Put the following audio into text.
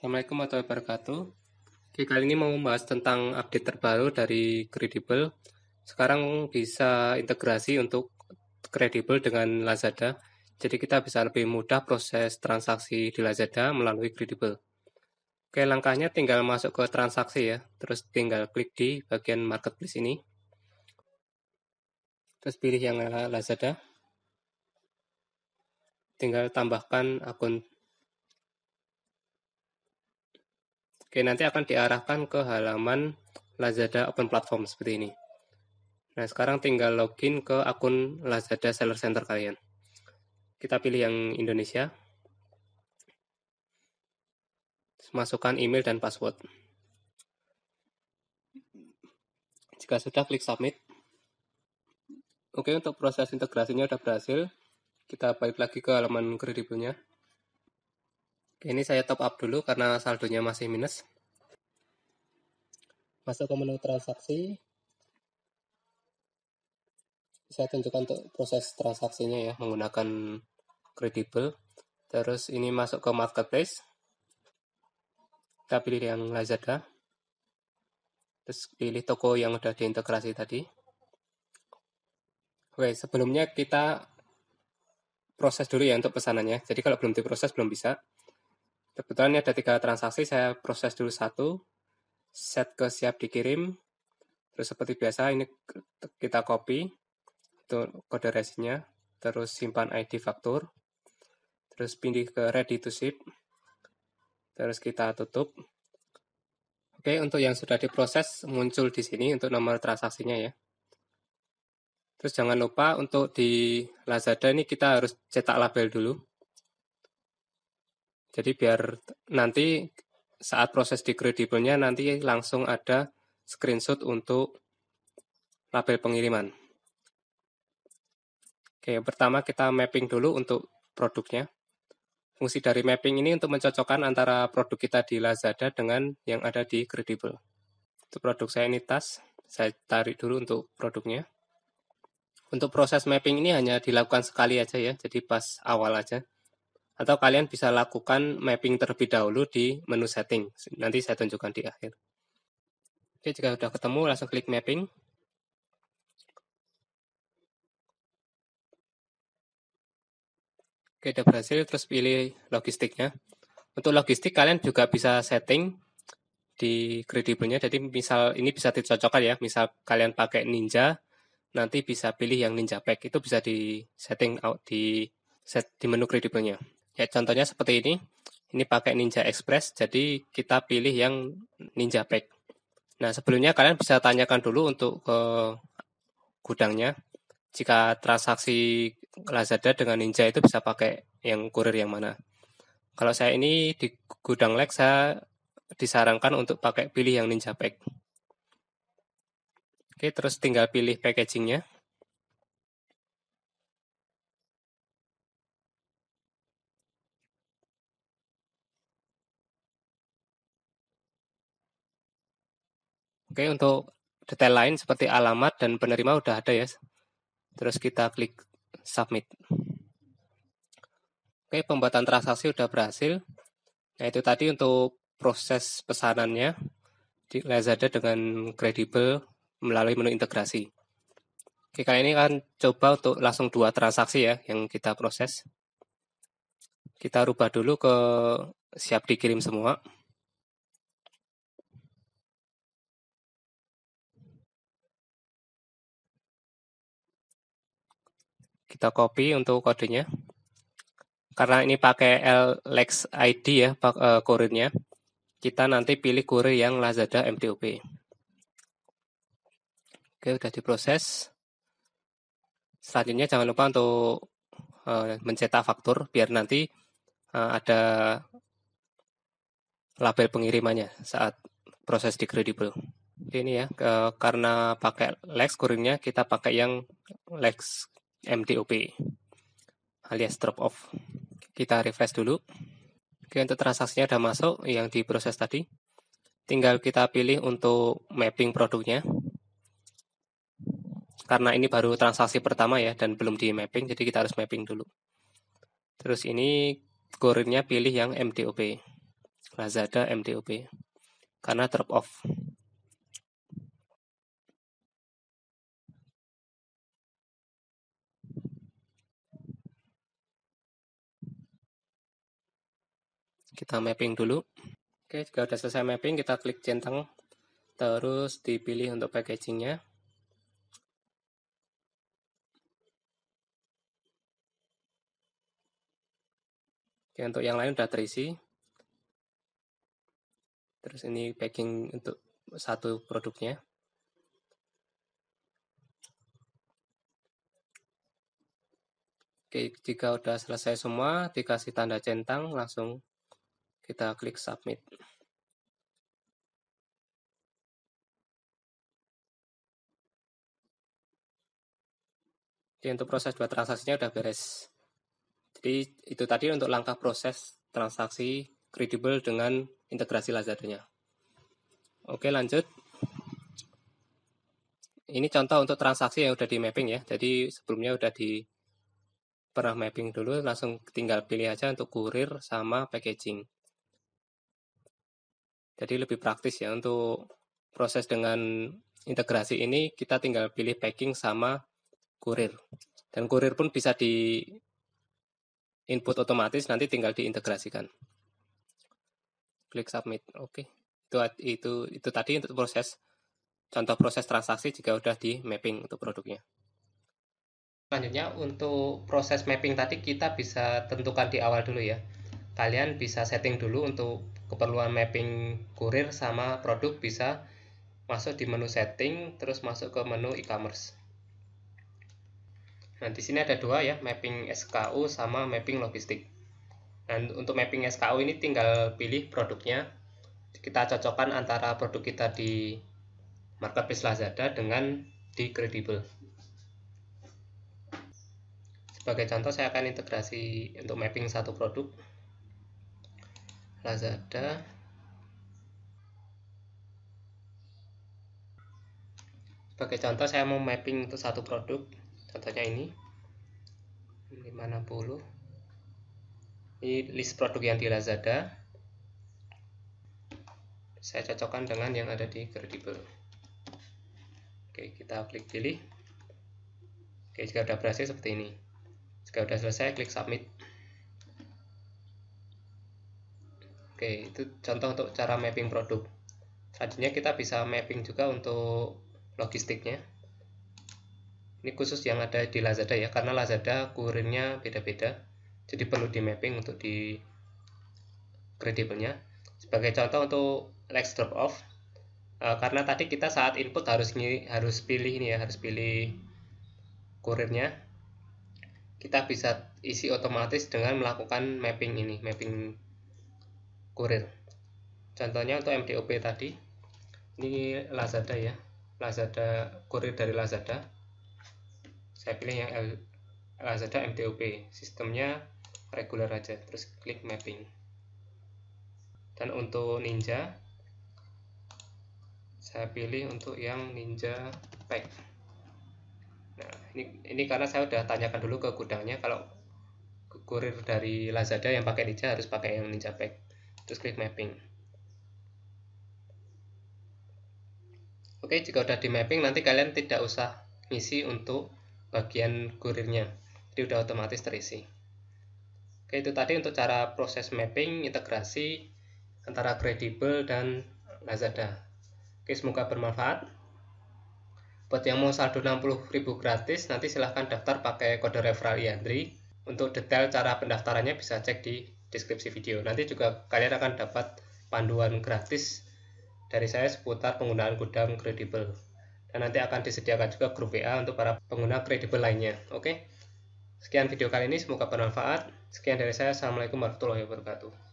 Assalamualaikum warahmatullahi wabarakatuh. Oke, kali ini mau membahas tentang update terbaru dari Credible. Sekarang bisa integrasi untuk Credible dengan Lazada. Jadi kita bisa lebih mudah proses transaksi di Lazada melalui Credible. Oke, langkahnya tinggal masuk ke transaksi ya. Terus tinggal klik di bagian marketplace ini. Terus pilih yang Lazada. Tinggal tambahkan akun Oke, nanti akan diarahkan ke halaman Lazada Open Platform seperti ini. Nah, sekarang tinggal login ke akun Lazada Seller Center kalian. Kita pilih yang Indonesia. Masukkan email dan password. Jika sudah, klik submit. Oke, untuk proses integrasinya sudah berhasil. Kita balik lagi ke halaman kredibelnya. Ini saya top up dulu karena saldonya masih minus. Masuk ke menu transaksi. Saya tunjukkan untuk proses transaksinya ya menggunakan Credible. Terus ini masuk ke marketplace. Kita pilih yang Lazada. Terus pilih toko yang sudah diintegrasi tadi. Oke, sebelumnya kita proses dulu ya untuk pesanannya. Jadi kalau belum diproses belum bisa. Kebetulan ini ada tiga transaksi, saya proses dulu satu, set ke siap dikirim, terus seperti biasa ini kita copy, itu kode resinya, terus simpan ID faktur, terus pindih ke ready to ship, terus kita tutup. Oke, untuk yang sudah diproses muncul di sini untuk nomor transaksinya ya. Terus jangan lupa untuk di Lazada ini kita harus cetak label dulu. Jadi biar nanti saat proses degradable-nya nanti langsung ada screenshot untuk label pengiriman. Oke, pertama kita mapping dulu untuk produknya. Fungsi dari mapping ini untuk mencocokkan antara produk kita di Lazada dengan yang ada di Credible. Untuk produk saya ini tas, saya tarik dulu untuk produknya. Untuk proses mapping ini hanya dilakukan sekali aja ya, jadi pas awal aja atau kalian bisa lakukan mapping terlebih dahulu di menu setting. Nanti saya tunjukkan di akhir. Oke, jika sudah ketemu, langsung klik mapping. Oke, sudah berhasil, terus pilih logistiknya. Untuk logistik, kalian juga bisa setting di kredibelnya. Jadi, misal ini bisa dicocokkan ya. Misal kalian pakai Ninja, nanti bisa pilih yang Ninja Pack. Itu bisa di setting out di set di menu kredibelnya. Ya contohnya seperti ini. Ini pakai Ninja Express, jadi kita pilih yang Ninja Pack. Nah sebelumnya kalian bisa tanyakan dulu untuk ke gudangnya. Jika transaksi Lazada dengan Ninja itu bisa pakai yang kurir yang mana. Kalau saya ini di gudang Lex, saya disarankan untuk pakai pilih yang Ninja Pack. Oke, terus tinggal pilih packagingnya. Oke, untuk detail lain seperti alamat dan penerima udah ada ya. Terus kita klik submit. Oke, pembuatan transaksi udah berhasil. Nah, itu tadi untuk proses pesanannya di Lazada dengan kredibel melalui menu integrasi. Oke, kali ini akan coba untuk langsung dua transaksi ya yang kita proses. Kita rubah dulu ke siap dikirim semua. Kita copy untuk kodenya. Karena ini pakai LX ID ya eh, kurirnya, kita nanti pilih kurir yang Lazada MTOP. Oke, udah diproses. Selanjutnya jangan lupa untuk uh, mencetak faktur biar nanti uh, ada label pengirimannya saat proses di Credible. Ini ya, ke, karena pakai Lex kurirnya kita pakai yang Lex MDOP alias drop off. Kita refresh dulu. Oke, untuk transaksinya sudah masuk yang diproses tadi. Tinggal kita pilih untuk mapping produknya. Karena ini baru transaksi pertama ya dan belum di mapping, jadi kita harus mapping dulu. Terus ini kurirnya pilih yang MDOP. Lazada MDOP. Karena drop off. kita mapping dulu. Oke, jika sudah selesai mapping, kita klik centang, terus dipilih untuk packagingnya. Oke, untuk yang lain sudah terisi. Terus ini packing untuk satu produknya. Oke, jika sudah selesai semua, dikasih tanda centang, langsung kita klik submit. Jadi untuk proses dua transaksinya udah beres. Jadi itu tadi untuk langkah proses transaksi kredibel dengan integrasi Lazada-nya. Oke lanjut. Ini contoh untuk transaksi yang udah di mapping ya. Jadi sebelumnya udah di pernah mapping dulu, langsung tinggal pilih aja untuk kurir sama packaging. Jadi lebih praktis ya untuk proses dengan integrasi ini kita tinggal pilih packing sama kurir. Dan kurir pun bisa di input otomatis nanti tinggal diintegrasikan. Klik submit. Oke. Okay. Itu itu itu tadi untuk proses contoh proses transaksi jika sudah di mapping untuk produknya. Selanjutnya untuk proses mapping tadi kita bisa tentukan di awal dulu ya. Kalian bisa setting dulu untuk keperluan mapping kurir sama produk bisa masuk di menu setting terus masuk ke menu e-commerce nah di sini ada dua ya mapping SKU sama mapping logistik nah untuk mapping SKU ini tinggal pilih produknya kita cocokkan antara produk kita di marketplace Lazada dengan di Credible sebagai contoh saya akan integrasi untuk mapping satu produk Lazada sebagai contoh saya mau mapping untuk satu produk contohnya ini 50 ini list produk yang di Lazada saya cocokkan dengan yang ada di Credible oke kita klik pilih oke jika sudah berhasil seperti ini jika sudah selesai klik submit Oke, itu contoh untuk cara mapping produk. Selanjutnya kita bisa mapping juga untuk logistiknya. Ini khusus yang ada di Lazada ya, karena Lazada kurirnya beda-beda. Jadi perlu di mapping untuk di kredibelnya. Sebagai contoh untuk Lex Drop Off, eh, karena tadi kita saat input harus harus pilih ini ya, harus pilih kurirnya. Kita bisa isi otomatis dengan melakukan mapping ini, mapping kurir contohnya untuk MDOP tadi ini Lazada ya Lazada kurir dari Lazada saya pilih yang L, Lazada MDOP sistemnya reguler aja terus klik mapping dan untuk Ninja saya pilih untuk yang Ninja Pack nah ini, ini karena saya udah tanyakan dulu ke gudangnya kalau kurir dari Lazada yang pakai Ninja harus pakai yang Ninja Pack terus klik mapping oke jika udah di mapping nanti kalian tidak usah ngisi untuk bagian kurirnya jadi udah otomatis terisi oke itu tadi untuk cara proses mapping integrasi antara kredibel dan Lazada oke semoga bermanfaat buat yang mau saldo 60.000 gratis nanti silahkan daftar pakai kode referral Yandri untuk detail cara pendaftarannya bisa cek di deskripsi video. Nanti juga kalian akan dapat panduan gratis dari saya seputar penggunaan gudang Kredibel Dan nanti akan disediakan juga grup WA untuk para pengguna Kredibel lainnya. Oke. Sekian video kali ini, semoga bermanfaat. Sekian dari saya. Assalamualaikum warahmatullahi wabarakatuh.